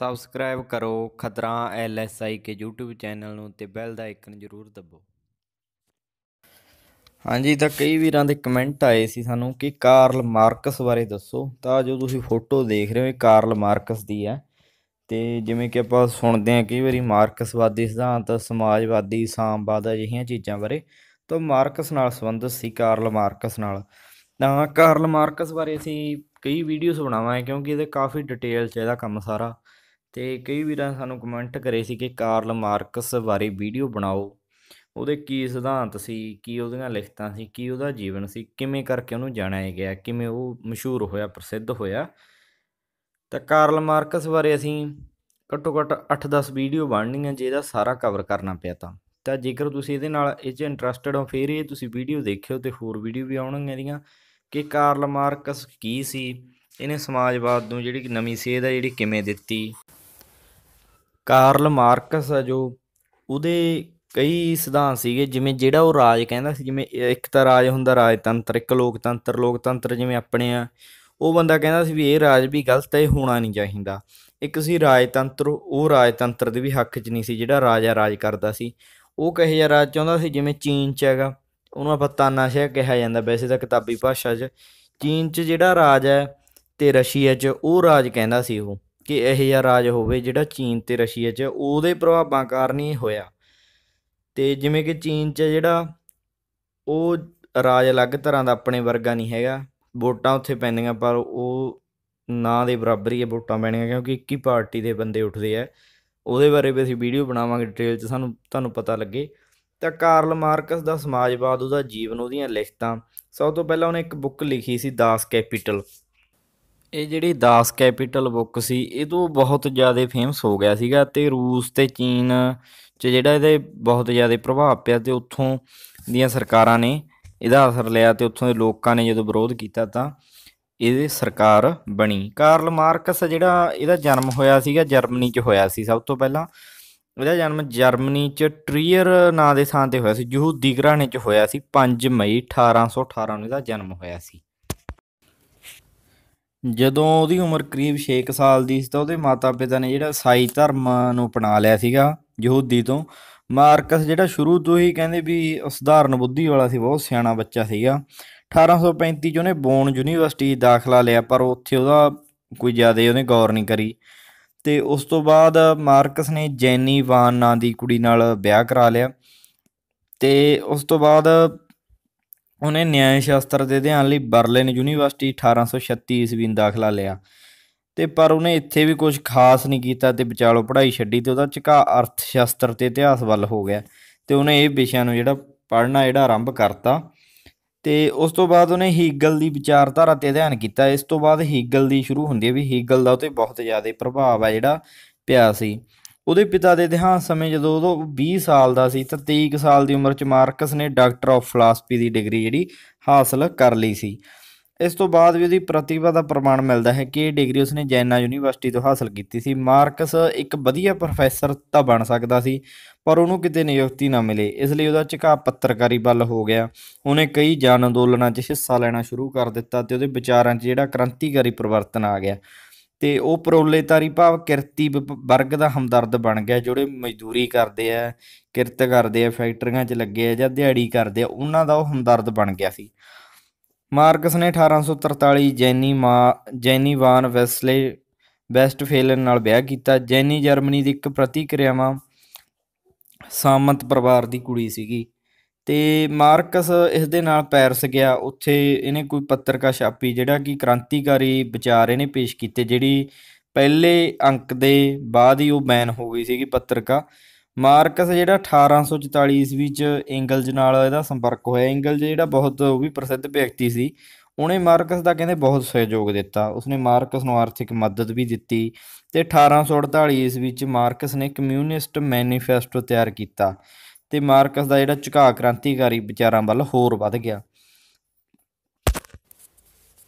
subscribe ਕਰੋ ਖਤਰਾ ਐਲਐਸਆਈ ਕੇ YouTube channel ਨੂੰ ਤੇ ਬੈਲ ਦਾ ਆਈਕਨ ਜ਼ਰੂਰ ਦਬੋ ਹਾਂਜੀ ਤਾਂ ਕਈ ਵੀਰਾਂ ਦੇ ਕਮੈਂਟ ਆਏ ਸੀ ਸਾਨੂੰ ਕਿ ਕਾਰਲ ਮਾਰਕਸ ਬਾਰੇ ਦੱਸੋ ਤਾਂ ਜੋ ਤੁਸੀਂ ਫੋਟੋ ਦੇਖ ਰਹੇ ਹੋ ਇਹ ਕਾਰਲ ਮਾਰਕਸ ਦੀ ਹੈ ਤੇ ਜਿਵੇਂ ਕਿ ਆਪਾਂ ਸੁਣਦੇ ਹਾਂ ਕਈ ਵਾਰੀ ਮਾਰਕਸਵਾਦੀ ਸਿਧਾਂਤ ਸਮਾਜਵਾਦੀ ਸਾਮਵਾਦ ਅਜਿਹੀਆਂ ਚੀਜ਼ਾਂ ਬਾਰੇ ਤਾਂ ਮਾਰਕਸ ਨਾਲ ਸੰਬੰਧਿਤ ਸੀ ਕਾਰਲ ਮਾਰਕਸ ਨਾਲ ਤਾਂ ਕਾਰਲ ਮਾਰਕਸ ਬਾਰੇ ਅਸੀਂ ਕਈ ਵੀਡੀਓਜ਼ ਬਣਾਵਾਂਗੇ ਕਿਉਂਕਿ ਇਹਦੇ ਕਾਫੀ ਡਿਟੇਲ ਚ ਇਹਦਾ ਕੰਮ ਸਾਰਾ ਤੇ ਕਈ ਵੀਰਾਂ ਸਾਨੂੰ ਕਮੈਂਟ ਕਰੇ ਸੀ ਕਿ ਕਾਰਲ ਮਾਰਕਸ ਬਾਰੇ ਵੀਡੀਓ ਬਣਾਓ ਉਹਦੇ ਕੀ ਸਿਧਾਂਤ ਸੀ ਕੀ ਉਹਦੀਆਂ ਲਿਖਤਾਂ ਸੀ ਕੀ ਉਹਦਾ ਜੀਵਨ ਸੀ ਕਿਵੇਂ ਕਰਕੇ ਉਹਨੂੰ ਜਾਣਿਆ ਗਿਆ ਕਿਵੇਂ ਉਹ ਮਸ਼ਹੂਰ ਹੋਇਆ ਪ੍ਰਸਿੱਧ ਹੋਇਆ ਤਾਂ ਕਾਰਲ ਮਾਰਕਸ ਬਾਰੇ ਅਸੀਂ ਘੱਟੋ ਘੱਟ 8-10 ਵੀਡੀਓ ਬਣਨੀਆਂ ਜੇ ਇਹਦਾ ਸਾਰਾ ਕਵਰ ਕਰਨਾ ਪਿਆ ਤਾਂ ਤਾਂ ਜੇਕਰ ਤੁਸੀਂ ਇਹਦੇ ਨਾਲ ਇਹ 'ਚ ਇੰਟਰਸਟਿਡ ਹੋ ਫਿਰ ਇਹ ਤੁਸੀਂ ਵੀਡੀਓ ਦੇਖਿਓ ਤੇ ਹੋਰ ਵੀਡੀਓ ਵੀ ਆਉਣਗੀਆਂ ਇਹਦੀਆਂ ਕਿ ਕਾਰਲ ਮਾਰਕਸ ਕੀ ਸੀ ਇਹਨੇ ਸਮਾਜਵਾਦ ਨੂੰ ਜਿਹੜੀ ਨਵੀਂ ਸੇਧ ਹੈ ਜਿਹੜੀ ਕਿਵੇਂ ਦਿੱਤੀ ਕਾਰਲ ਮਾਰਕਸ ਆ ਜੋ ਉਹਦੇ ਕਈ ਸਿਧਾਂਤ ਸੀਗੇ ਜਿਵੇਂ ਜਿਹੜਾ ਉਹ ਰਾਜ ਕਹਿੰਦਾ ਸੀ ਜਿਵੇਂ ਇੱਕ ਤਾਂ ਰਾਜ ਹੁੰਦਾ ਰਾਜਤੰਤਰ ਇੱਕ ਲੋਕਤੰਤਰ ਲੋਕਤੰਤਰ ਜਿਵੇਂ ਆਪਣੇ ਆ ਉਹ ਬੰਦਾ ਕਹਿੰਦਾ ਸੀ ਵੀ ਇਹ ਰਾਜ ਵੀ ਗਲਤ ਹੈ ਹੋਣਾ ਨਹੀਂ ਚਾਹੀਦਾ ਇੱਕ ਸੀ ਰਾਜਤੰਤਰ ਉਹ ਰਾਜਤੰਤਰ ਦੇ ਵੀ ਹੱਕ 'ਚ ਨਹੀਂ ਸੀ ਜਿਹੜਾ ਰਾਜਾ ਰਾਜ ਕਰਦਾ ਸੀ ਉਹ ਕਹੇ ਜਾ ਰਾਜ ਚਾਹੁੰਦਾ ਸੀ ਜਿਵੇਂ ਚੀਨ 'ਚ ਹੈਗਾ ਉਹਨੂੰ ਆਪਾਂ ਤਾਨਾਸ਼ਾਹ ਕਿਹਾ ਜਾਂਦਾ ਵੈਸੇ ਤਾਂ ਕਿਤਾਬੀ ਭਾਸ਼ਾ 'ਚ ਚੀਨ 'ਚ ਜਿਹੜਾ ਰਾਜ ਹੈ ਤੇ ਰਸ਼ੀਆ 'ਚ ਉਹ ਰਾਜ ਕਹਿੰਦਾ ਸੀ ਉਹ ਕਿ ਇਹ ਜਿਹਾ ਰਾਜ ਹੋਵੇ ਜਿਹੜਾ ਚੀਨ ਤੇ ਰਸ਼ੀਆ 'ਚ ਉਹਦੇ ਪ੍ਰਭਾਵਾਂ ਕਾਰਨ ਹੀ ਹੋਇਆ ਤੇ ਜਿਵੇਂ ਕਿ ਚੀਨ 'ਚ ਜਿਹੜਾ ਉਹ ਰਾਜ ਅਲੱਗ ਤਰ੍ਹਾਂ ਦਾ ਆਪਣੇ ਵਰਗਾ ਨਹੀਂ ਹੈਗਾ ਵੋਟਾਂ ਉੱਥੇ ਪੈਂਦੀਆਂ ਪਰ ਉਹ ਨਾ ਦੇ ਬਰਾਬਰ ਹੀ ਵੋਟਾਂ ਪੈਣੀਆਂ ਕਿਉਂਕਿ ਇੱਕ ਹੀ ਪਾਰਟੀ ਦੇ ਬੰਦੇ ਉੱਠਦੇ ਆ ਉਹਦੇ ਬਾਰੇ ਵੀ ਅਸੀਂ ਵੀਡੀਓ ਬਣਾਵਾਂਗੇ ਡਿਟੇਲ 'ਚ ਸਾਨੂੰ ਤੁਹਾਨੂੰ ਪਤਾ ਲੱਗੇ ਤਾਂ ਕਾਰਲ ਮਾਰਕਸ ਦਾ ਸਮਾਜਵਾਦ ਉਹਦਾ ਜੀਵਨ ਉਹਦੀਆਂ ਲਿਖਤਾਂ ਸਭ ਤੋਂ ਪਹਿਲਾਂ ਉਹਨੇ ਇੱਕ ਬੁੱਕ ਲਿਖੀ ਸੀ ਦਾਸ ਕੈਪੀਟਲ ਇਹ ਜਿਹੜੀ ਦਾਸ ਕੈਪੀਟਲ ਬੁੱਕ ਸੀ ਇਹ ਤੋਂ ਬਹੁਤ ਜ਼ਿਆਦਾ ਫੇਮਸ ਹੋ ਗਿਆ ਸੀਗਾ ਤੇ ਰੂਸ ਤੇ ਚੀਨ 'ਚ ਜਿਹੜਾ ਇਹਦੇ ਬਹੁਤ ਜ਼ਿਆਦਾ ਪ੍ਰਭਾਵ ਪਿਆ ਤੇ ਉੱਥੋਂ ਦੀਆਂ ਸਰਕਾਰਾਂ ਨੇ ਇਹਦਾ ਅਸਰ ਲਿਆ ਤੇ ਉੱਥੋਂ ਦੇ ਲੋਕਾਂ ਨੇ ਜਦੋਂ ਵਿਰੋਧ ਕੀਤਾ ਤਾਂ ਇਹਦੇ ਸਰਕਾਰ ਬਣੀ ਕਾਰਲ ਮਾਰਕਸ ਜਿਹੜਾ ਇਹਦਾ ਜਨਮ ਹੋਇਆ ਸੀਗਾ ਜਰਮਨੀ 'ਚ ਹੋਇਆ ਸੀ ਸਭ ਤੋਂ ਪਹਿਲਾਂ ਇਹਦਾ ਜਨਮ ਜਰਮਨੀ 'ਚ ਟ੍ਰੀਅਰ ਨਾਂ ਦੇ ਥਾਂ ਤੇ ਹੋਇਆ ਸੀ ਯਹੂਦੀ ਘਰਾਣੇ 'ਚ ਹੋਇਆ ਸੀ 5 ਮਈ 1818 ਨੂੰ ਇਹਦਾ ਜਨਮ ਹੋਇਆ ਸੀ ਜਦੋਂ ਉਹਦੀ ਉਮਰ ਕਰੀਬ 6 ਸਾਲ ਦੀ ਸੀ ਤਾਂ ਉਹਦੇ ਮਾਤਾ-ਪਿਤਾ ਨੇ ਜਿਹੜਾ ਸਾਈ ਧਰਮ ਨੂੰ ਅਪਣਾ ਲਿਆ ਸੀਗਾ ਯਹੂਦੀ ਤੋਂ ਮਾਰਕਸ ਜਿਹੜਾ ਸ਼ੁਰੂ ਤੋਂ ਹੀ ਕਹਿੰਦੇ ਵੀ ਸਧਾਰਨ ਬੁੱਧੀ ਵਾਲਾ ਸੀ ਬਹੁਤ ਸਿਆਣਾ ਬੱਚਾ ਸੀਗਾ 1835 ਚ ਉਹਨੇ ਬੋਨ ਯੂਨੀਵਰਸਿਟੀ ਦਾਖਲਾ ਲਿਆ ਪਰ ਉੱਥੇ ਉਹਦਾ ਕੋਈ ਜ਼ਿਆਦਾ ਉਹਨੇ ਗੌਰ ਨਹੀਂ ਕਰੀ ਤੇ ਉਸ ਤੋਂ ਬਾਅਦ ਮਾਰਕਸ ਨੇ ਜੈਨੀ ਵਾਨ ਨਾਂ ਦੀ ਕੁੜੀ ਨਾਲ ਵਿਆਹ ਕਰਾ ਲਿਆ ਤੇ ਉਸ ਤੋਂ ਬਾਅਦ ਉਹਨੇ ਨਿਆਂ ਸ਼ਾਸਤਰ ਦੇ ਅਧਿਐਨ ਲਈ ਬਰਲਿਨ ਯੂਨੀਵਰਸਿਟੀ 1836 ਈਸਵੀ ਨੂੰ ਦਾਖਲਾ ਲਿਆ ਤੇ ਪਰ ਉਹਨੇ ਇੱਥੇ ਵੀ ਕੁਝ ਖਾਸ ਨਹੀਂ ਕੀਤਾ ਤੇ ਵਿਚਾਲੋ ਪੜ੍ਹਾਈ ਛੱਡੀ ਤੇ ਉਹਦਾ ਝੁਕਾ ਅਰਥ ਸ਼ਾਸਤਰ ਤੇ ਇਤਿਹਾਸ ਵੱਲ ਹੋ ਗਿਆ ਤੇ ਉਹਨੇ ਇਹ ਵਿਸ਼ਿਆਂ ਨੂੰ ਜਿਹੜਾ ਪੜ੍ਹਨਾ ਜਿਹੜਾ ਆਰੰਭ ਕਰਤਾ ਤੇ ਉਸ ਤੋਂ ਬਾਅਦ ਉਹਨੇ ਹੀਗਲ ਦੀ ਵਿਚਾਰਧਾਰਾ ਤੇ ਅਧਿਐਨ ਕੀਤਾ ਇਸ ਤੋਂ ਬਾਅਦ ਹੀਗਲ ਦੀ ਸ਼ੁਰੂ ਹੁੰਦੀ ਹੈ ਵੀ ਹੀਗਲ ਦਾ ਉਤੇ ਬਹੁਤ ਜ਼ਿਆਦਾ ਪ੍ਰਭਾਵ ਆ ਜਿਹੜਾ ਪਿਆ ਸੀ ਉਹਦੇ ਪਿਤਾ ਦੇ ਦੇਹਾਂਤ ਸਮੇਂ ਜਦੋਂ ਉਹ 20 ਸਾਲ ਦਾ ਸੀ ਤਾਂ 23 ਸਾਲ ਦੀ ਉਮਰ 'ਚ ਮਾਰਕਸ ਨੇ ਡਾਕਟਰ ਆਫ ਫਿਲਾਸਫੀ ਦੀ ਡਿਗਰੀ ਜਿਹੜੀ ਹਾਸਲ ਕਰ ਲਈ ਸੀ ਇਸ ਤੋਂ ਬਾਅਦ ਵੀ ਉਹਦੀ ਪ੍ਰਤਿਭਾ ਦਾ ਪ੍ਰਮਾਣ ਮਿਲਦਾ ਹੈ ਕਿ ਇਹ ਡਿਗਰੀ ਉਸਨੇ ਜੈਨਾ ਯੂਨੀਵਰਸਿਟੀ ਤੋਂ ਹਾਸਲ ਕੀਤੀ ਸੀ ਮਾਰਕਸ ਇੱਕ ਵਧੀਆ ਪ੍ਰੋਫੈਸਰ ਤਾਂ ਬਣ ਸਕਦਾ ਸੀ ਪਰ ਉਹਨੂੰ ਕਿਤੇ ਨਿਯੁਕਤੀ ਨਾ ਮਿਲੇ ਇਸ ਲਈ ਉਹਦਾ ਝੁਕਾਅ ਪੱਤਰਕਾਰੀ ਵੱਲ ਹੋ ਗਿਆ ਉਹਨੇ ਕਈ ਜਨ ਅੰਦੋਲਨਾਂ 'ਚ ਹਿੱਸਾ ਲੈਣਾ ਸ਼ੁਰੂ ਕਰ ਦਿੱਤਾ ਤੇ ਉਹਦੇ ਵਿਚਾਰਾਂ 'ਚ ਜਿਹੜਾ ਕ੍ਰਾਂਤੀਕਾਰੀ ਪਰਿਵਰਤਨ ਆ ਗਿਆ ਤੇ ਉਹ ਪ੍ਰੋਲੇਤਾਰੀ ਭਾਵ ਕਿਰਤੀ ਵਰਗ ਦਾ ਹਮਦਰਦ ਬਣ ਗਿਆ ਜਿਹੜੇ ਮਜ਼ਦੂਰੀ ਕਰਦੇ ਆ ਕਿਰਤ ਕਰਦੇ ਆ ਫੈਕਟਰੀਆਂ 'ਚ ਲੱਗੇ ਆ ਜਾਂ ਦਿਹਾੜੀ ਕਰਦੇ ਆ ਉਹਨਾਂ ਦਾ ਉਹ ਹਮਦਰਦ ਬਣ ਗਿਆ ਸੀ ਮਾਰਕਸ ਨੇ 1843 ਜੈਨੀ ਮਾ ਜੈਨੀ ਵਾਨ ਵੈਸਲੇ ਵੈਸਟਫੇਲਨ ਨਾਲ ਵਿਆਹ ਕੀਤਾ ਜੈਨੀ ਜਰਮਨੀ ਦੀ ਇੱਕ ਪ੍ਰਤੀਕਿਰਿਆਵਾਂ ਸਾਮੰਤ ਪਰਿਵਾਰ ਦੀ ਕੁੜੀ ਸੀਗੀ ਤੇ ਮਾਰਕਸ ਇਸ ਦੇ ਨਾਲ ਪੈਰਿਸ ਗਿਆ ਉੱਥੇ ਇਹਨੇ ਕੋਈ ਪੱਤਰਕਾ ਛਾਪੀ ਜਿਹੜਾ ਕਿ ਕ੍ਰਾਂਤੀਕਾਰੀ ਵਿਚਾਰ ਇਹਨੇ ਪੇਸ਼ ਕੀਤੇ ਜਿਹੜੀ ਪਹਿਲੇ ਅੰਕ ਦੇ ਬਾਅਦ ਹੀ ਉਹ ਬੈਨ ਹੋ ਗਈ ਸੀਗੀ ਪੱਤਰਕਾ ਮਾਰਕਸ ਜਿਹੜਾ 1844 ਈਸਵੀ ਚ ਇੰਗਲਜ ਨਾਲ ਇਹਦਾ ਸੰਪਰਕ ਹੋਇਆ ਇੰਗਲਜ ਜਿਹੜਾ ਬਹੁਤ ਉਹ ਵੀ ਪ੍ਰਸਿੱਧ ਵਿਅਕਤੀ ਸੀ ਉਹਨੇ ਮਾਰਕਸ ਦਾ ਕਹਿੰਦੇ ਬਹੁਤ ਸਹਿਯੋਗ ਦਿੱਤਾ ਉਸਨੇ ਮਾਰਕਸ ਨੂੰ ਆਰਥਿਕ ਮਦਦ ਵੀ ਦਿੱਤੀ ਤੇ 1848 ਈਸਵੀ ਚ ਮਾਰਕਸ ਨੇ ਕਮਿਊਨਿਸਟ ਮੈਨੀਫੈਸਟੋ ਤਿਆਰ ਕੀਤਾ ਤੇ ਮਾਰਕਸ ਦਾ ਜਿਹੜਾ ਝੁਕਾਅ ਕ੍ਰਾਂਤੀਕਾਰੀ ਵਿਚਾਰਾਂ ਵੱਲ ਹੋਰ ਵੱਧ ਗਿਆ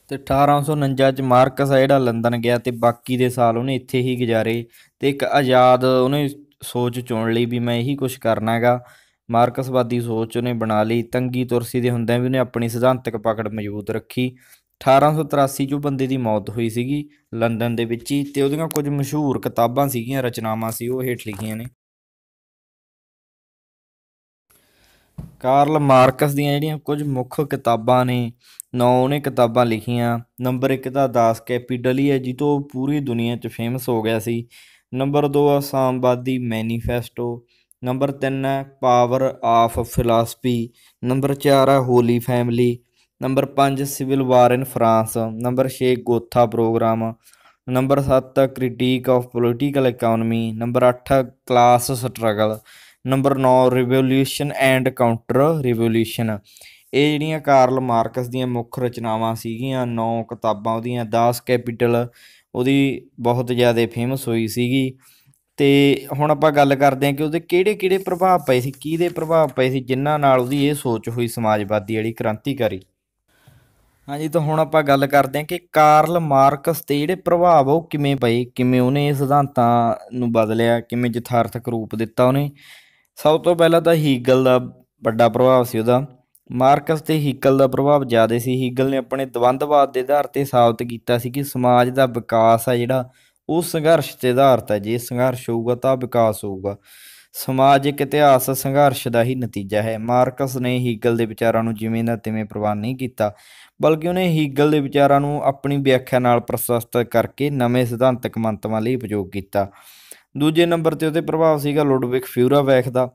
ਤੇ 1849 ਚ ਮਾਰਕਸ ਆ ਜਿਹੜਾ ਲੰਡਨ ਗਿਆ ਤੇ ਬਾਕੀ ਦੇ ਸਾਲ ਉਹਨੇ ਇੱਥੇ ਹੀ ਗੁਜ਼ਾਰੇ ਤੇ ਇੱਕ ਆਜ਼ਾਦ ਉਹਨੇ ਸੋਚ ਚੁਣ ਲਈ ਵੀ ਮੈਂ ਇਹੀ ਕੁਝ ਕਰਨਾ ਹੈਗਾ ਮਾਰਕਸਵਾਦੀ ਸੋਚ ਉਹਨੇ ਬਣਾ ਲਈ ਤੰਗੀ ਤੁਰਸੀ ਦੇ ਹੁੰਦਿਆਂ ਵੀ ਉਹਨੇ ਆਪਣੀ ਸਿਧਾਂਤਕ ਪਕੜ ਮਜ਼ਬੂਤ ਰੱਖੀ 1883 ਚ ਉਹ ਬੰਦੇ ਦੀ ਮੌਤ ਹੋਈ ਸੀਗੀ ਲੰਡਨ ਦੇ ਵਿੱਚ ਹੀ ਤੇ ਉਹਦੀਆਂ ਕੁਝ ਮਸ਼ਹੂਰ ਕਿਤਾਬਾਂ ਸੀਗੀਆਂ ਰਚਨਾਵਾਂ ਸੀ ਉਹ ਹੇਠ ਲਿਖੀਆਂ ਨੇ ਕਾਰਲ ਮਾਰਕਸ ਦੀਆਂ ਜਿਹੜੀਆਂ ਕੁਝ ਮੁੱਖ ਕਿਤਾਬਾਂ ਨੇ ਨੌ ਉਹਨੇ ਕਿਤਾਬਾਂ ਲਿਖੀਆਂ ਨੰਬਰ 1 ਦਾ ਦਾਸ ਕੈਪੀਟਲੀ ਹੈ ਜੀ ਤੋਂ ਪੂਰੀ ਦੁਨੀਆ 'ਚ ਫੇਮਸ ਹੋ ਗਿਆ ਸੀ ਨੰਬਰ 2 ਆ manifesto number 3 power of philosophy number 4 holy family number 5 civil war in France number 6 Gotha programme number 7 critique of political economy number 8 class struggle number 9 revolution and counter revolution ਇਹ ਜਿਹੜੀਆਂ Karl Marx ਦੀਆਂ ਮੁੱਖ ਰਚਨਾਵਾਂ ਸੀਗੀਆਂ ਨੌ ਕਿਤਾਬਾਂ ਉਹਦੀਆਂ 10 capital ਉਹਦੀ ਬਹੁਤ ਜ਼ਿਆਦਾ ਫੇਮਸ ਹੋਈ ਸੀਗੀ ਤੇ ਹੁਣ ਆਪਾਂ ਗੱਲ ਕਰਦੇ ਹਾਂ ਕਿ ਉਹਦੇ ਕਿਹੜੇ-ਕਿਹੜੇ ਪ੍ਰਭਾਵ ਪਏ ਸੀ ਦੇ ਪ੍ਰਭਾਵ ਪਏ ਸੀ ਜਿਨ੍ਹਾਂ ਨਾਲ ਉਹਦੀ ਇਹ ਸੋਚ ਹੋਈ ਸਮਾਜਵਾਦੀ ਜਿਹੜੀ ਕ੍ਰਾਂਤੀਕਾਰੀ ਹਾਂਜੀ ਤਾਂ ਹੁਣ ਆਪਾਂ ਗੱਲ ਕਰਦੇ ਹਾਂ ਕਿ ਕਾਰਲ ਮਾਰਕਸ ਤੇ ਜਿਹੜੇ ਪ੍ਰਭਾਵ ਉਹ ਕਿਵੇਂ ਪਏ ਕਿਵੇਂ ਉਹਨੇ ਇਹ ਸਿਧਾਂਤਾਂ ਨੂੰ ਬਦਲਿਆ ਕਿਵੇਂ ਜਥਾਰਥਕ ਰੂਪ ਦਿੱਤਾ ਉਹਨੇ ਸਭ ਤੋਂ ਪਹਿਲਾਂ ਤਾਂ ਹੀਗਲ ਦਾ ਵੱਡਾ ਪ੍ਰਭਾਵ ਸੀ ਉਹਦਾ ਮਾਰਕਸ ਤੇ ਹੀਗਲ ਦਾ ਪ੍ਰਭਾਵ ਜ਼ਿਆਦਾ ਸੀ ਹੀਗਲ ਨੇ ਆਪਣੇ ਦਵੰਦਵਾਦ ਦੇ ਆਧਾਰ ਤੇ ਸਾਬਤ ਕੀਤਾ ਸੀ ਕਿ ਸਮਾਜ ਦਾ ਵਿਕਾਸ ਆ ਜਿਹੜਾ ਉਹ ਸੰਘਰਸ਼ ਤੇ ਆਧਾਰਿਤ ਹੈ ਜੇ ਸੰਘਰਸ਼ ਹੋਊਗਾ ਤਾਂ ਵਿਕਾਸ ਹੋਊਗਾ ਸਮਾਜਿਕ ਇਤਿਹਾਸ ਸੰਘਰਸ਼ ਦਾ ਹੀ ਨਤੀਜਾ ਹੈ ਮਾਰਕਸ ਨੇ ਹੀਗਲ ਦੇ ਵਿਚਾਰਾਂ ਨੂੰ ਜਿਵੇਂ ਦਾ ਤਿਵੇਂ ਪ੍ਰਵਾਨ ਨਹੀਂ ਕੀਤਾ ਬਲਕਿ ਉਹਨੇ ਹੀਗਲ ਦੇ ਵਿਚਾਰਾਂ ਨੂੰ ਆਪਣੀ ਵਿਆਖਿਆ ਨਾਲ ਪ੍ਰਸ਼ਸਤ ਕਰਕੇ ਨਵੇਂ ਸਿਧਾਂਤਕ ਮੰਤਵਾਂ ਲਈ ਉਪਯੋਗ ਕੀਤਾ ਦੂਜੇ ਨੰਬਰ ਤੇ ਉਹਦੇ ਪ੍ਰਭਾਵ ਸੀਗਾ ਲੁਡਵਿਕ ਵੈਖ ਦਾ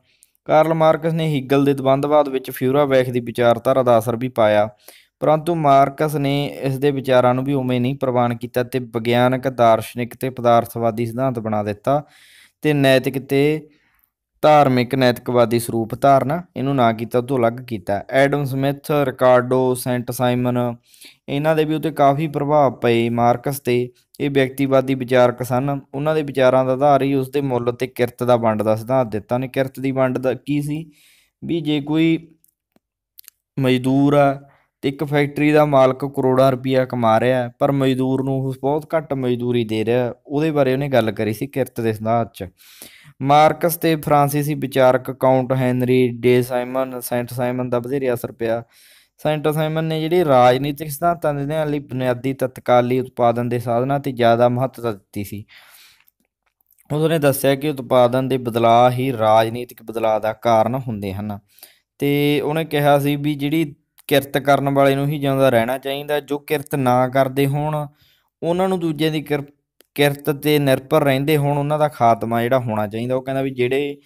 ਕਾਰਲ ਮਾਰਕਸ ਨੇ ਹੀਗਲ ਦੇ ਦਵੰਦਵਾਦ ਵਿੱਚ ਫਿਊਰਾ ਵੈਖ ਦੀ ਵਿਚਾਰਧਾਰਾ ਦਾ ਅਸਰ ਵੀ ਪਾਇਆ ਪਰੰਤੂ ਮਾਰਕਸ ਨੇ ਇਸ ਦੇ ਵਿਚਾਰਾਂ ਨੂੰ ਵੀ ਉਵੇਂ ਨਹੀਂ ਪ੍ਰਵਾਨ ਕੀਤਾ ਤੇ ਵਿਗਿਆਨਕ ਦਾਰਸ਼ਨਿਕ ਤੇ ਪਦਾਰਥਵਾਦੀ ਸਿਧਾਂਤ ਬਣਾ ਦਿੱਤਾ ਤੇ ਨੈਤਿਕ ਤੇ ਧਾਰਮਿਕ ਨੈਤਿਕਵਾਦੀ ਸਰੂਪ ਧਾਰਨਾ ਇਹਨੂੰ ਨਾ ਕੀਤਾ ਤੋਂ ਅਲੱਗ ਕੀਤਾ Adam Smith Ricardo Saint Simon ਇਹਨਾਂ ਦੇ ਵੀ ਉਤੇ ਕਾਫੀ ਪ੍ਰਭਾਵ ਪਏ ਮਾਰਕਸ ਤੇ ਇਹ ਵਿਅਕਤੀਵਾਦੀ ਵਿਚਾਰਕ ਸਨ ਉਹਨਾਂ ਦੇ ਵਿਚਾਰਾਂ ਦਾ ਆਧਾਰ ਹੀ ਉਸ ਦੇ ਮੁੱਲ ਤੇ ਕਿਰਤ ਦਾ ਵੰਡ ਦਾ ਸਿਧਾਂਤ ਦਿੱਤਾ ਨੇ ਕਿਰਤ ਦੀ ਵੰਡ ਦਾ ਕੀ ਸੀ ਵੀ ਜੇ ਕੋਈ ਮਜ਼ਦੂਰ ਆ ਤੇ ਇੱਕ ਫੈਕਟਰੀ ਦਾ ਮਾਲਕ ਕਰੋੜਾਂ ਰੁਪਇਆ ਕਮਾ ਰਿਹਾ ਪਰ ਮਜ਼ਦੂਰ ਨੂੰ ਉਹ ਬਹੁਤ ਘੱਟ ਮਜ਼ਦੂਰੀ ਦੇ ਰਿਹਾ ਉਹਦੇ ਬਾਰੇ ਉਹਨੇ ਗੱਲ ਕਰੀ ਸੀ ਕਿਰਤ ਦੇ ਸਿਧਾਂਤ 'ਚ ਮਾਰਕਸ ਤੇ ਫ੍ਰਾਂਸੀਸੀ ਵਿਚਾਰਕ Count Henri de Simon Saint Simon ਦਾ ਬਧੇਰੀ ਅਸਰ ਪਿਆ ਸੈਂਟਰ ਸਾਈਮਨ ਨੇ ਜਿਹੜੀ ਰਾਜਨੀਤਿਕ ਸਿਧਾਂਤਾਂ ਦੇ ਨਾਲ ਲਈ ਬੁਨਿਆਦੀ ਤਤਕਾਲੀ ਉਤਪਾਦਨ ਦੇ ਸਾਧਨਾਂ ਤੇ ਜ਼ਿਆਦਾ ਮਹੱਤਤਾ ਦਿੱਤੀ ਸੀ ਉਹਨੇ ਦੱਸਿਆ ਕਿ ਉਤਪਾਦਨ ਦੇ ਬਦਲਾਅ ਹੀ ਰਾਜਨੀਤਿਕ ਬਦਲਾਅ ਦਾ ਕਾਰਨ ਹੁੰਦੇ ਹਨ ਤੇ ਉਹਨੇ ਕਿਹਾ ਸੀ ਵੀ ਜਿਹੜੀ ਕਿਰਤ ਕਰਨ ਵਾਲੇ ਨੂੰ ਹੀ ਜਿਉਂਦਾ ਰਹਿਣਾ ਚਾਹੀਦਾ ਜੋ ਕਿਰਤ ਨਾ ਕਰਦੇ ਹੋਣ ਉਹਨਾਂ ਨੂੰ ਦੂਜਿਆਂ ਦੀ ਕਿਰਤ ਤੇ ਨਿਰਭਰ ਰਹਿੰਦੇ ਹੋਣ ਉਹਨਾਂ ਦਾ ਖਾਤਮਾ ਜਿਹੜਾ ਹੋਣਾ ਚਾਹੀਦਾ ਉਹ ਕਹਿੰਦਾ ਵੀ ਜਿਹੜੇ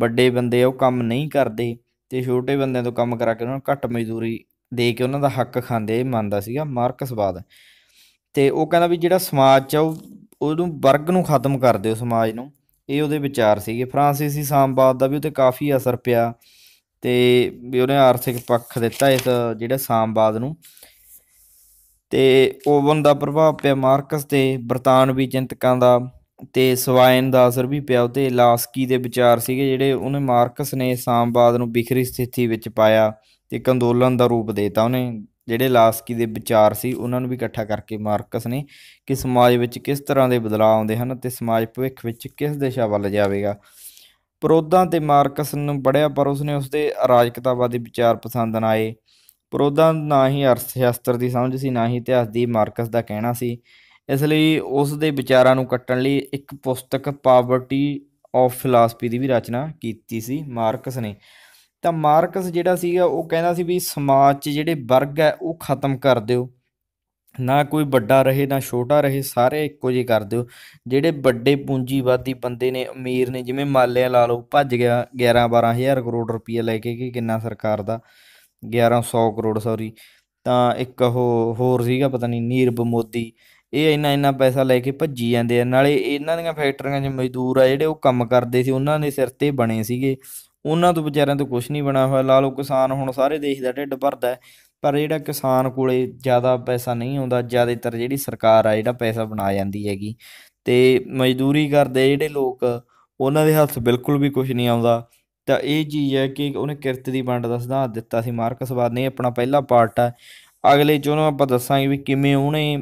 ਵੱਡੇ ਬੰਦੇ ਆ ਉਹ ਕੰਮ ਨਹੀਂ ਕਰਦੇ ਤੇ ਛੋਟੇ ਬੰਦਿਆਂ ਤੋਂ ਕੰਮ ਕਰਾ ਕੇ ਉਹਨਾਂ ਨੂੰ ਘੱਟ ਮਜ਼ਦੂਰੀ ਦੇ ਕੇ ਉਹਨਾਂ ਦਾ ਹੱਕ ਖਾਂਦੇ ਮੰਨਦਾ ਸੀਗਾ ਮਾਰਕਸਵਾਦ ਤੇ ਉਹ ਕਹਿੰਦਾ ਵੀ ਜਿਹੜਾ ਸਮਾਜ ਚ ਉਹ ਉਹਨੂੰ ਵਰਗ ਨੂੰ ਖਤਮ ਕਰ ਦਿਓ ਸਮਾਜ ਨੂੰ ਇਹ ਉਹਦੇ ਵਿਚਾਰ ਸੀਗੇ ਫ੍ਰਾਂਸੀਸੀ ਸਾਮਵਾਦ ਦਾ ਵੀ ਉਹਤੇ ਕਾਫੀ ਅਸਰ ਪਿਆ ਤੇ ਵੀ ਉਹਨੇ ਆਰਥਿਕ ਪੱਖ ਦਿੱਤਾ ਇਸ ਜਿਹੜਾ ਸਾਮਵਾਦ ਨੂੰ ਤੇ ਓਵਨ ਦਾ ਪ੍ਰਭਾਵ ਪਿਆ ਮਾਰਕਸ ਤੇ ਬਰਤਾਨਵੀ ਚਿੰਤਕਾਂ ਦਾ ਤੇ ਸਵਾਇਨ ਦਾ ਅਸਰ ਵੀ ਪਿਆ ਉਤੇ ਲਾਸਕੀ ਦੇ ਵਿਚਾਰ ਸੀਗੇ ਜਿਹੜੇ ਉਹਨੇ ਮਾਰਕਸ ਨੇ ਸਾਮਵਾਦ ਨੂੰ ਬਿਖਰੀ ਸਥਿਤੀ ਵਿੱਚ ਪਾਇਆ ਤੇ ਇੱਕ ਅੰਦੋਲਨ ਦਾ ਰੂਪ ਦੇਤਾ ਉਹਨੇ ਜਿਹੜੇ ਲਾਸਕੀ ਦੇ ਵਿਚਾਰ ਸੀ ਉਹਨਾਂ ਨੂੰ ਵੀ ਇਕੱਠਾ ਕਰਕੇ ਮਾਰਕਸ ਨੇ ਕਿ ਸਮਾਜ ਵਿੱਚ ਕਿਸ ਤਰ੍ਹਾਂ ਦੇ ਬਦਲਾਅ ਆਉਂਦੇ ਹਨ ਤੇ ਸਮਾਜ ਭਵਿੱਖ ਵਿੱਚ ਕਿਸ ਦਿਸ਼ਾ ਵੱਲ ਜਾਵੇਗਾ ਪ੍ਰੋਦਾਂ ਤੇ ਮਾਰਕਸ ਨੂੰ ਪੜਿਆ ਪਰ ਉਸਨੇ ਉਸਦੇ ਅਰਾਜਕਤਾਵਾਦੀ ਵਿਚਾਰ ਪਸੰਦ ਨਾ ਆਏ ਪ੍ਰੋਦਾਂ ਨਾ ਹੀ ਅਰਥ ਸ਼ਾਸਤਰ ਦੀ ਸਮਝ ਸੀ ਨਾ ਹੀ ਇਤਿਹਾਸ ਦੀ ਮਾਰਕਸ ਦਾ ਕਹਿਣਾ ਸੀ ਇਸ ਲਈ ਉਸ ਦੇ ਵਿਚਾਰਾਂ ਨੂੰ ਕੱਟਣ ਲਈ ਇੱਕ ਪੁਸਤਕ ਪਾਵਰਟੀ ਆਫ ਫਿਲਾਸਫੀ ਦੀ ਵੀ ਰਚਨਾ ਕੀਤੀ ਸੀ ਮਾਰਕਸ ਨੇ ਤਾਂ ਮਾਰਕਸ ਜਿਹੜਾ ਸੀਗਾ ਉਹ ਕਹਿੰਦਾ ਸੀ ਵੀ ਸਮਾਜ 'ਚ ਜਿਹੜੇ ਵਰਗ ਹੈ ਉਹ ਖਤਮ ਕਰ ਦਿਓ ਨਾ ਕੋਈ ਵੱਡਾ ਰਹੇ ਨਾ ਛੋਟਾ ਰਹੇ ਸਾਰੇ ਇੱਕੋ ਜਿਹੇ ਕਰ ਦਿਓ ਜਿਹੜੇ ਵੱਡੇ ਪੂੰਜੀਵਾਦੀ ਬੰਦੇ ਨੇ ਅਮੀਰ ਨੇ ਜਿਵੇਂ ਮਾਲਿਆ ਲਾ ਲਓ ਭੱਜ ਗਿਆ 11 12000 ਕਰੋੜ ਰੁਪਏ ਲੈ ਕੇ ਕਿ ਕਿੰਨਾ ਸਰਕਾਰ ਦਾ 1100 ਕਰੋੜ ਸੌਰੀ ਤਾਂ ਇੱਕ ਉਹ ਹੋਰ ਸੀਗਾ ਪਤਾ ਨਹੀਂ ਨੀਰਬ ਮੋਦੀ ਇਹ ਇੰਨਾ ਇੰਨਾ ਪੈਸਾ ਲੈ ਕੇ ਭੱਜੀ ਜਾਂਦੇ ਆ ਨਾਲੇ ਇਹਨਾਂ ਦੀਆਂ ਫੈਕਟਰੀਆਂ 'ਚ ਮਜ਼ਦੂਰ ਆ ਜਿਹੜੇ ਉਹ ਕੰਮ ਕਰਦੇ ਸੀ ਉਹਨਾਂ ਦੇ ਸਿਰ ਤੇ ਬਣੇ ਸੀਗੇ ਉਹਨਾਂ ਤੋਂ ਵਿਚਾਰਿਆਂ ਤੋਂ ਕੁਝ ਨਹੀਂ ਬਣਾ ਹੋਇਆ ਲਾ ਲਓ ਕਿਸਾਨ ਹੁਣ ਸਾਰੇ ਦੇਸ਼ ਦਾ ਢਿੱਡ ਭਰਦਾ ਪਰ ਜਿਹੜਾ ਕਿਸਾਨ ਕੋਲੇ ਜ਼ਿਆਦਾ ਪੈਸਾ ਨਹੀਂ ਆਉਂਦਾ ਜ਼ਿਆਦਾਤਰ ਜਿਹੜੀ ਸਰਕਾਰ ਆ ਜਿਹੜਾ ਪੈਸਾ ਬਣਾ ਜਾਂਦੀ ਹੈਗੀ ਤੇ ਮਜ਼ਦੂਰੀ ਕਰਦੇ ਜਿਹੜੇ ਲੋਕ ਉਹਨਾਂ ਦੇ ਹੱਥ ਬਿਲਕੁਲ ਵੀ ਕੁਝ ਨਹੀਂ ਆਉਂਦਾ ਤਾਂ ਇਹ ਚੀਜ਼ ਹੈ ਕਿ ਉਹਨੇ ਕਿਰਤ ਦੀ ਵੰਡ ਦਾ ਸਿਧਾਂਤ ਦਿੱਤਾ ਸੀ ਮਾਰਕਸਵਾਦ ਨੇ ਆਪਣਾ ਪਹਿਲਾ ਪਾਰਟ ਆ ਅਗਲੇ ਚ ਉਹਨੂੰ ਆਪਾਂ ਦੱਸਾਂਗੇ ਵੀ ਕਿਵੇਂ ਉਹਨੇ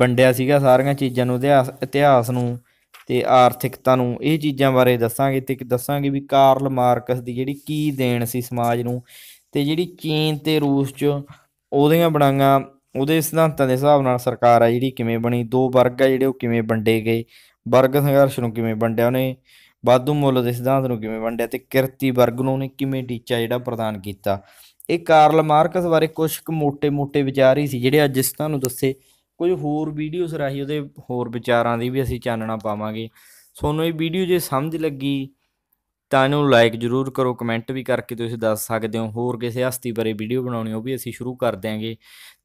ਵੰਡਿਆ ਸੀਗਾ ਸਾਰੀਆਂ ਚੀਜ਼ਾਂ ਨੂੰ ਇਤਿਹਾਸ ਇਤਿਹਾਸ ਨੂੰ ਤੇ ਆਰਥਿਕਤਾ ਨੂੰ ਇਹ ਚੀਜ਼ਾਂ ਬਾਰੇ ਦੱਸਾਂਗੇ ਤੇ ਦੱਸਾਂਗੇ ਵੀ ਕਾਰਲ ਮਾਰਕਸ ਦੀ ਜਿਹੜੀ ਕੀ ਦੇਣ ਸੀ ਸਮਾਜ ਨੂੰ ਤੇ ਜਿਹੜੀ ਚੀਨ ਤੇ ਰੂਸ 'ਚ ਉਹਦੀਆਂ ਬਣਾਈਆਂ ਉਹਦੇ ਸਿਧਾਂਤਾਂ ਦੇ ਹਿਸਾਬ ਨਾਲ ਸਰਕਾਰ ਆ ਜਿਹੜੀ ਕਿਵੇਂ ਬਣੀ ਦੋ ਵਰਗ ਆ ਜਿਹੜੇ ਉਹ ਕਿਵੇਂ ਵੰਡੇ ਗਏ ਵਰਗ ਸੰਘਰਸ਼ ਨੂੰ ਕਿਵੇਂ ਵੰਡਿਆ ਉਹਨੇ ਵਾਧੂ ਮੁੱਲ ਦੇ ਸਿਧਾਂਤ ਨੂੰ ਕਿਵੇਂ ਵੰਡਿਆ ਤੇ ਕਿਰਤੀ ਵਰਗ ਨੂੰ ਉਹਨੇ ਕਿਵੇਂ ਟੀਚਾ ਜਿਹੜਾ ਪ੍ਰਦਾਨ ਕੀਤਾ ਇਹ ਕਾਰਲ ਮਾਰਕਸ ਬਾਰੇ ਕੁਝ ਕੁ ਮੋٹے-ਮੋٹے ਵਿਚਾਰ ਹੀ ਸੀ ਜਿਹੜੇ ਅੱਜ ਇਸ ਤੁਹਾਨੂੰ ਦੱਸੇ ਕੁਝ ਹੋਰ ਵੀਡੀਓਸ ਰਾਹੀਂ ਉਹਦੇ ਹੋਰ ਵਿਚਾਰਾਂ ਦੀ ਵੀ ਅਸੀਂ ਚਾਨਣਾ ਪਾਵਾਂਗੇ ਤੁਹਾਨੂੰ ਇਹ ਵੀਡੀਓ ਜੇ ਸਮਝ ਲੱਗੀ ਤਾਂ ਇਹਨੂੰ ਲਾਈਕ ਜ਼ਰੂਰ ਕਰੋ ਕਮੈਂਟ ਵੀ ਕਰਕੇ ਤੁਸੀਂ ਦੱਸ ਸਕਦੇ ਹੋ ਹੋਰ ਕਿਸੇ ਹਸਤੀ ਬਾਰੇ ਵੀਡੀਓ ਬਣਾਉਣੀ ਉਹ ਵੀ ਅਸੀਂ ਸ਼ੁਰੂ ਕਰ ਦਿਆਂਗੇ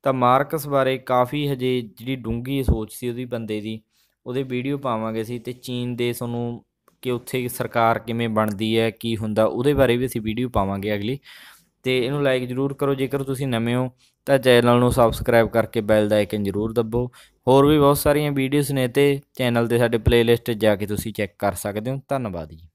ਤਾਂ ਮਾਰਕਸ ਬਾਰੇ ਕਾਫੀ ਹਜੇ ਜਿਹੜੀ ਡੂੰਗੀ ਸੋਚ ਸੀ ਉਹਦੀ ਬੰਦੇ ਦੀ ਉਹਦੇ ਵੀਡੀਓ ਪਾਵਾਂਗੇ ਅਸੀਂ ਤੇ ਚੀਨ ਦੇ ਤੁਹਾਨੂੰ ਕਿ ਉੱਥੇ ਸਰਕਾਰ ਕਿਵੇਂ ਬਣਦੀ ਹੈ ਕੀ ਹੁੰਦਾ ਉਹਦੇ ਬਾਰੇ ਵੀ ਅਸੀਂ ਵੀਡੀਓ ਪਾਵਾਂਗੇ ਅਗਲੀ ਤੇ ਇਹਨੂੰ ਲਾਈਕ ਜਰੂਰ ਕਰੋ ਜੇਕਰ ਤੁਸੀਂ ਨਵੇਂ ਹੋ ਤਾਂ ਚੈਨਲ ਨੂੰ ਸਬਸਕ੍ਰਾਈਬ ਕਰਕੇ ਬੈਲ ਦਾ ਆਈਕਨ ਜਰੂਰ ਦੱਬੋ ਹੋਰ ਵੀ ਬਹੁਤ ਸਾਰੀਆਂ ਵੀਡੀਓਜ਼ ਨੇ ਤੇ ਚੈਨਲ ਦੇ ਸਾਡੇ ਪਲੇਲਿਸਟ ਜਾ ਕੇ ਤੁਸੀਂ ਚੈੱਕ ਕਰ ਸਕਦੇ ਹੋ ਧੰਨਵਾਦ ਜੀ